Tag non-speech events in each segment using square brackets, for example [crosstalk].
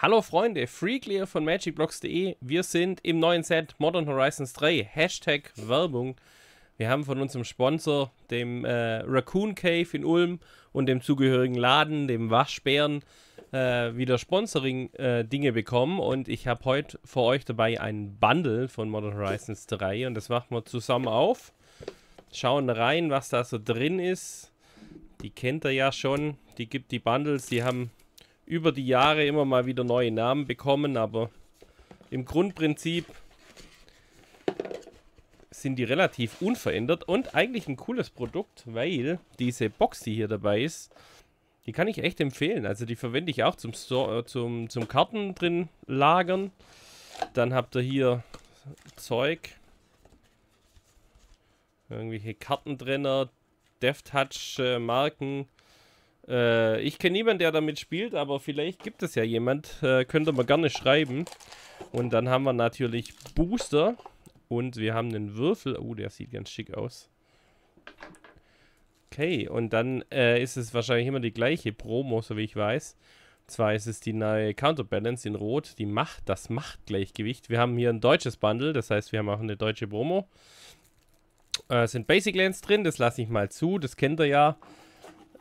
Hallo Freunde, Freeclear von magicblocks.de. Wir sind im neuen Set Modern Horizons 3. Hashtag Werbung. Wir haben von unserem Sponsor, dem äh, Raccoon Cave in Ulm und dem zugehörigen Laden, dem Waschbären, äh, wieder Sponsoring-Dinge äh, bekommen. Und ich habe heute für euch dabei einen Bundle von Modern Horizons 3. Und das machen wir zusammen auf. Schauen rein, was da so drin ist. Die kennt ihr ja schon. Die gibt die Bundles. Die haben über die Jahre immer mal wieder neue Namen bekommen, aber im Grundprinzip sind die relativ unverändert und eigentlich ein cooles Produkt, weil diese Box, die hier dabei ist, die kann ich echt empfehlen. Also die verwende ich auch zum, Store, äh, zum, zum Karten drin lagern. Dann habt ihr hier Zeug. Irgendwelche Kartentrenner, DevTouch-Marken, äh, ich kenne niemanden, der damit spielt, aber vielleicht gibt es ja jemand. Äh, könnt ihr mal gerne schreiben. Und dann haben wir natürlich Booster. Und wir haben einen Würfel. Oh, der sieht ganz schick aus. Okay, und dann äh, ist es wahrscheinlich immer die gleiche Promo, so wie ich weiß. Und zwar ist es die neue Counterbalance in Rot, die Macht, das Machtgleichgewicht. Wir haben hier ein deutsches Bundle, das heißt, wir haben auch eine deutsche Promo. Äh, sind Basic Lands drin, das lasse ich mal zu, das kennt ihr ja.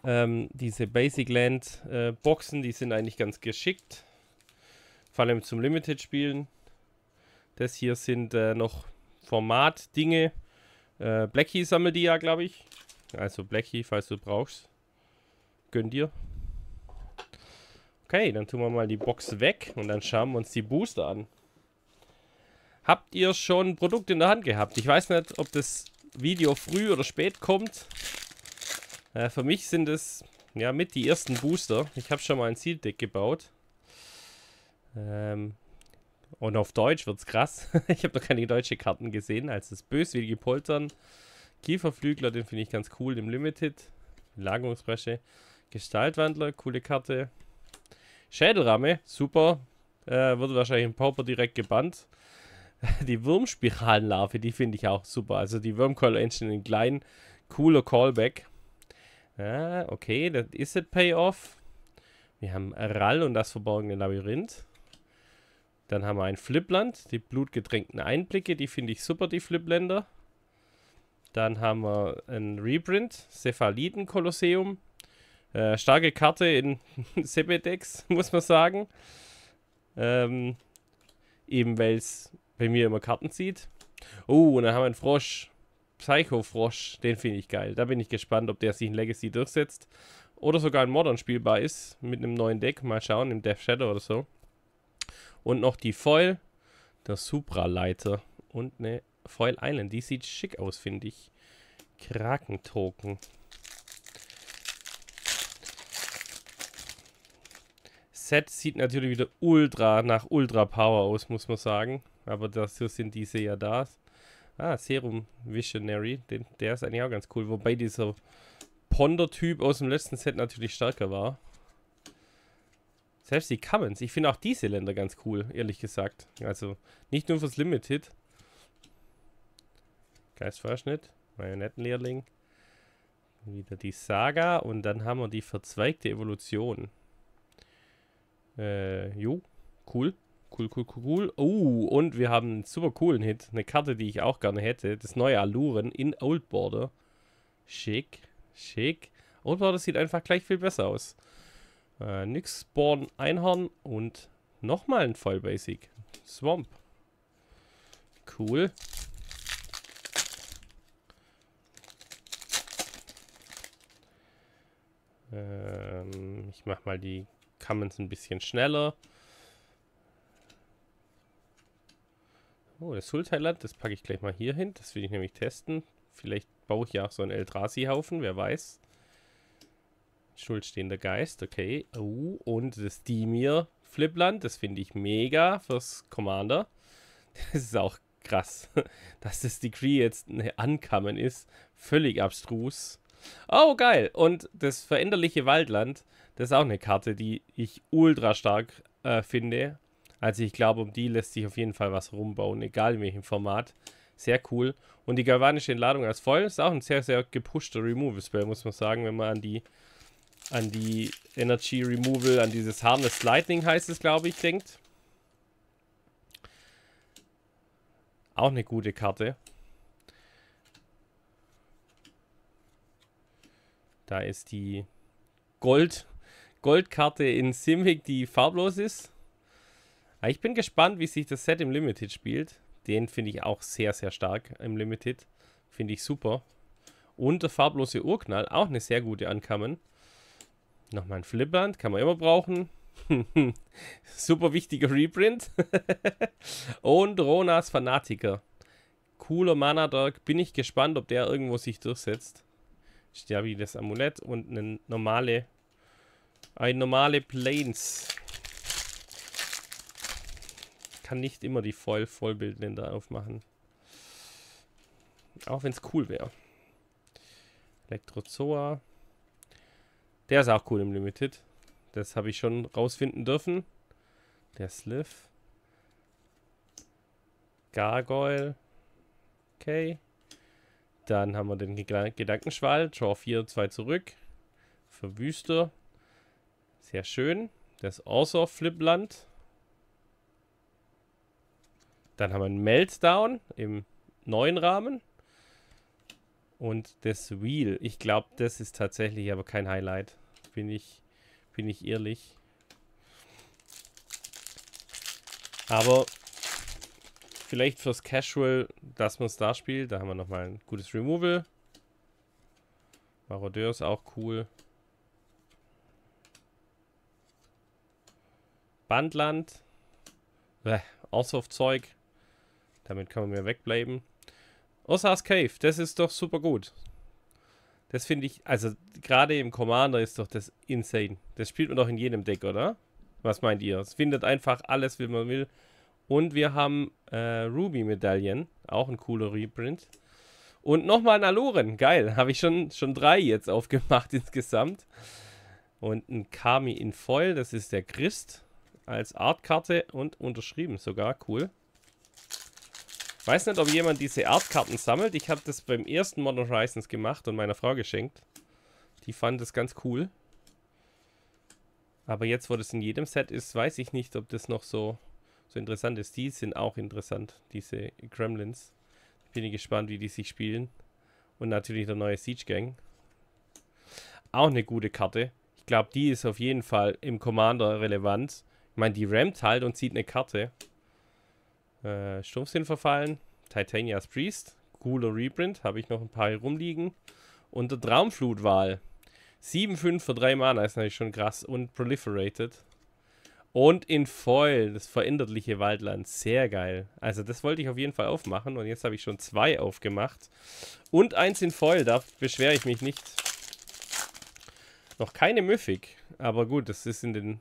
Ähm, diese Basic Land äh, Boxen, die sind eigentlich ganz geschickt. Vor allem zum Limited Spielen. Das hier sind äh, noch Format-Dinge. Äh, Blackie sammelt die ja, glaube ich. Also Blackie, falls du brauchst. Gönn dir. Okay, dann tun wir mal die Box weg und dann schauen wir uns die Booster an. Habt ihr schon ein Produkt in der Hand gehabt? Ich weiß nicht, ob das Video früh oder spät kommt. Äh, für mich sind es ja mit die ersten Booster. Ich habe schon mal ein Zieldeck gebaut. Ähm, und auf Deutsch wird's krass. [laughs] ich habe noch keine deutsche Karten gesehen, als das böswillige Poltern. Kieferflügler, den finde ich ganz cool im Limited. Lagerungsbresche. Gestaltwandler, coole Karte. Schädelramme, super. Äh, wird wahrscheinlich im Pauper direkt gebannt. [laughs] Die Wurmspiralenlarve, die finde ich auch super. Also die Wurmcoil Engine in klein, cooler Callback. Ja, okay, das ist it Payoff. Wir haben Rall und das verborgene Labyrinth. Dann haben wir ein Flipland, die blutgetränkten Einblicke, die finde ich super, die Flipländer. Dann haben wir ein Reprint, Cephaliden-Kolosseum. Äh, starke Karte in [laughs] Sebedex, [laughs] muss man sagen. Ähm, eben weil es bei mir immer Karten zieht. Oh, und dann haben wir einen Frosch. Psycho-Frosch, den finde ich geil. Da bin ich gespannt, ob der sich in Legacy durchsetzt oder sogar in Modern spielbar ist mit einem neuen Deck. Mal schauen, im Death Shadow oder so. Und noch die Foil, der Supraleiter. und eine Foil Island. Die sieht schick aus, finde ich. Krakentoken. Set sieht natürlich wieder ultra nach Ultra Power aus, muss man sagen. Aber dafür sind diese ja da. Ah, Serum Visionary. Den, der ist eigentlich auch ganz cool. Wobei dieser Ponder-Typ aus dem letzten Set natürlich stärker war. Selbst die Cummins. Ich finde auch diese Länder ganz cool, ehrlich gesagt. Also, nicht nur fürs Limited. Geistverschnitt. Marionettenlehrling. Wieder die Saga. Und dann haben wir die verzweigte Evolution. Äh, jo. Cool. Cool, cool, cool, cool. Oh, und wir haben einen super coolen Hit. Eine Karte, die ich auch gerne hätte. Das neue Aluren in Old Border. Schick, schick. Old Border sieht einfach gleich viel besser aus. Äh, nix Born Einhorn und nochmal ein Voll Basic. Swamp. Cool. Ähm, ich mach mal die Commons ein bisschen schneller. Oh, das Sultailand, das packe ich gleich mal hier hin. Das will ich nämlich testen. Vielleicht baue ich ja auch so einen Eldrazi-Haufen, wer weiß. Schuldstehender Geist, okay. Oh, und das Dimir Flipland, das finde ich mega fürs Commander. Das ist auch krass, [laughs] dass das Degree jetzt eine Ankamen ist. Völlig abstrus. Oh, geil. Und das veränderliche Waldland, das ist auch eine Karte, die ich ultra stark äh, finde. Also ich glaube, um die lässt sich auf jeden Fall was rumbauen, egal in welchem Format. Sehr cool. Und die galvanische Entladung als voll ist auch ein sehr, sehr gepushter Removal-Spell, muss man sagen, wenn man an die an die Energy Removal, an dieses Harness Lightning heißt es, glaube ich, denkt. Auch eine gute Karte. Da ist die Gold Goldkarte in Simic, die farblos ist. Ah, ich bin gespannt, wie sich das Set im Limited spielt. Den finde ich auch sehr, sehr stark im Limited. Finde ich super. Und der farblose Urknall, auch eine sehr gute Ankommen. Nochmal ein Flipband, kann man immer brauchen. [laughs] Super wichtiger Reprint. [laughs] und Ronas Fanatiker. Cooler Mana Dog. Bin ich gespannt, ob der irgendwo sich durchsetzt. Sterbi das Amulett und eine normale. Ein normale Planes kann nicht immer die Foil-Vollbildländer aufmachen. Auch wenn es cool wäre. Elektrozoa. Der ist auch cool im Limited. Das habe ich schon rausfinden dürfen. Der Sliff. Gargoyle. Okay. Dann haben wir den Gedankenschwall. Draw 4, 2 zurück. Verwüster. Sehr schön. Das Außer Flipland. Dann haben wir einen Meltdown im neuen Rahmen. Und das Wheel. Ich glaube, das ist tatsächlich aber kein Highlight. Bin ich, bin ich ehrlich. Aber vielleicht fürs Casual, dass man es da spielt. Da haben wir nochmal ein gutes Removal. Marodeur ist auch cool. Bandland. Bäh, auch so Zeug. Damit kann man mehr wegbleiben. Ossas Cave, das ist doch super gut. Das finde ich, also gerade im Commander ist doch das insane. Das spielt man doch in jedem Deck, oder? Was meint ihr? Es findet einfach alles, wie man will. Und wir haben äh, Ruby-Medaillen, auch ein cooler Reprint. Und nochmal ein Aloren, geil. [laughs] Habe ich schon, schon drei jetzt aufgemacht [laughs] insgesamt. Und ein Kami in Foil, das ist der Christ als Artkarte und unterschrieben sogar, cool. Weiß nicht, ob jemand diese Artkarten sammelt. Ich habe das beim ersten Modern Horizons gemacht und meiner Frau geschenkt. Die fand das ganz cool. Aber jetzt, wo das in jedem Set ist, weiß ich nicht, ob das noch so, so interessant ist. Die sind auch interessant, diese Gremlins. Bin ich gespannt, wie die sich spielen. Und natürlich der neue Siege Gang. Auch eine gute Karte. Ich glaube, die ist auf jeden Fall im Commander relevant. Ich meine, die rammt halt und zieht eine Karte. Äh, Sturmszenen verfallen. Titanias Priest. Cooler Reprint. Habe ich noch ein paar hier rumliegen. Und der Traumflutwahl. 7-5 für 3 Mana ist natürlich schon krass. Und Proliferated. Und in Foil, das veränderliche Waldland. Sehr geil. Also das wollte ich auf jeden Fall aufmachen. Und jetzt habe ich schon zwei aufgemacht. Und eins in Foil, da beschwere ich mich nicht. Noch keine Müffig, Aber gut, das ist in den,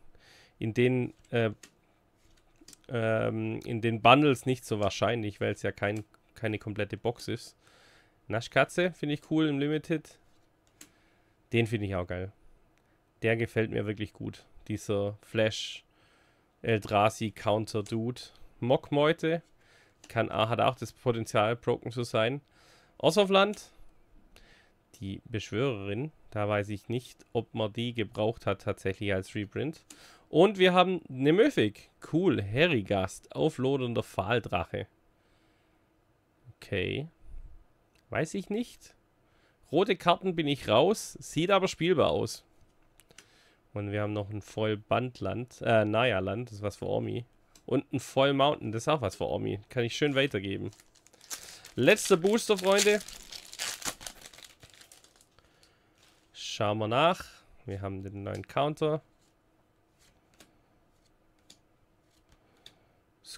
in den äh, ähm, in den Bundles nicht so wahrscheinlich, weil es ja kein, keine komplette Box ist. Naschkatze finde ich cool im Limited. Den finde ich auch geil. Der gefällt mir wirklich gut. Dieser Flash Eldrazi Counter Dude. Mockmeute. Kann, hat auch das Potenzial, broken zu sein. Ossofland. Die Beschwörerin. Da weiß ich nicht, ob man die gebraucht hat tatsächlich als Reprint. Und wir haben eine Mythic. Cool, Herrigast, auflodernder Pfahldrache. Okay. Weiß ich nicht. Rote Karten bin ich raus, sieht aber spielbar aus. Und wir haben noch ein Vollbandland, äh, Naya-Land, das ist was für Omi. Und ein Vollmountain. das ist auch was für Omi. Kann ich schön weitergeben. Letzter Booster, Freunde. Schauen wir nach. Wir haben den neuen Counter.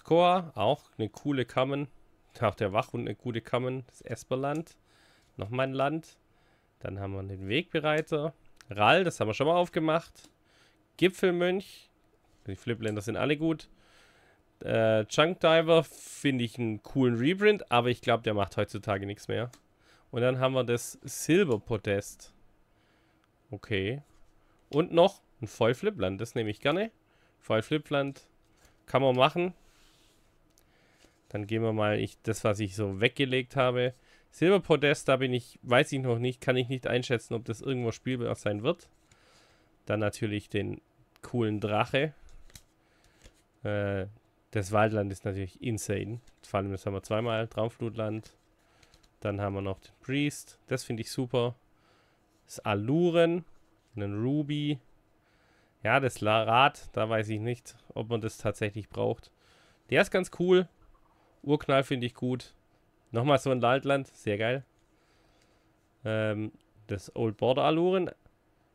Goa, auch eine coole Kammen. Auch der Wachhund eine gute Kammen. Das Esperland, nochmal ein Land. Dann haben wir den Wegbereiter. Rall, das haben wir schon mal aufgemacht. Gipfelmönch. Die Flipländer sind alle gut. Äh, Chunk Diver finde ich einen coolen Reprint, aber ich glaube, der macht heutzutage nichts mehr. Und dann haben wir das Silberpodest. Okay. Und noch ein Vollflipland, das nehme ich gerne. Vollflipland kann man machen. Dann gehen wir mal, ich, das, was ich so weggelegt habe. Silberpodest, da bin ich, weiß ich noch nicht, kann ich nicht einschätzen, ob das irgendwo spielbar sein wird. Dann natürlich den coolen Drache. Äh, das Waldland ist natürlich insane. Vor allem, das haben wir zweimal. Traumflutland. Dann haben wir noch den Priest. Das finde ich super. Das Aluren. Einen Ruby. Ja, das Larat. Da weiß ich nicht, ob man das tatsächlich braucht. Der ist ganz cool. Urknall finde ich gut. Nochmal so ein Laltland, sehr geil. Ähm, das Old Border Aluren.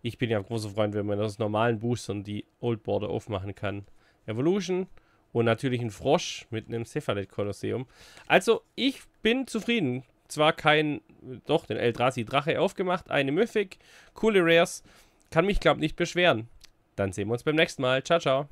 Ich bin ja ein großer Freund, wenn man aus normalen Boostern die Old Border aufmachen kann. Evolution und natürlich ein Frosch mit einem Cephalid Kolosseum. Also, ich bin zufrieden. Zwar kein, doch, den Eldrazi Drache aufgemacht, eine Mythic, coole Rares. Kann mich, glaube ich, nicht beschweren. Dann sehen wir uns beim nächsten Mal. Ciao, ciao.